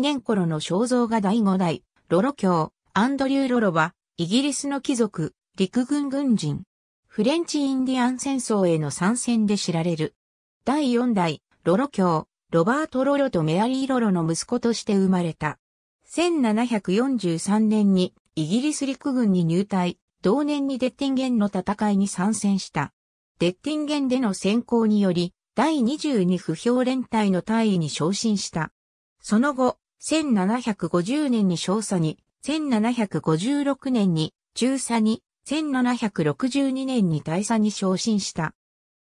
年頃の肖像画第5代、ロロ卿、アンドリュー・ロロは、イギリスの貴族、陸軍軍人。フレンチ・インディアン戦争への参戦で知られる。第4代、ロロ卿、ロバート・ロロとメアリー・ロロの息子として生まれた。1743年にイギリス陸軍に入隊、同年にデッティンゲンの戦いに参戦した。デッティンゲンでの先行により、第22不評連隊の大尉に昇進した。その後、1750年に小佐に、1756年に中佐に、1762年に大佐に昇進した。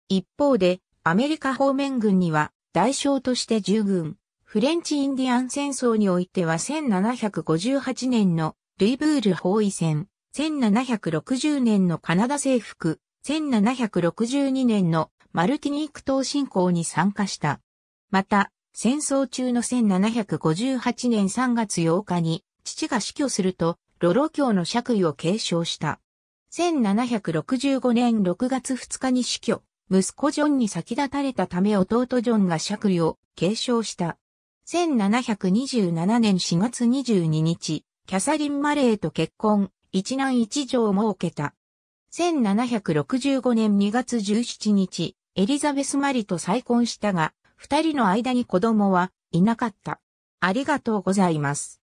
一方で、アメリカ方面軍には、代償として従軍。フレンチ・インディアン戦争においては1758年のルイブール包囲戦、1760年のカナダ征服、1762年のマルティニーク島侵攻に参加した。また、戦争中の1758年3月8日に父が死去すると、ロロ教の爵位を継承した。1765年6月2日に死去、息子ジョンに先立たれたため弟ジョンが爵位を継承した。1727年4月22日、キャサリン・マレーと結婚、一男一女を設けた。1765年2月17日、エリザベス・マリと再婚したが、二人の間に子供はいなかった。ありがとうございます。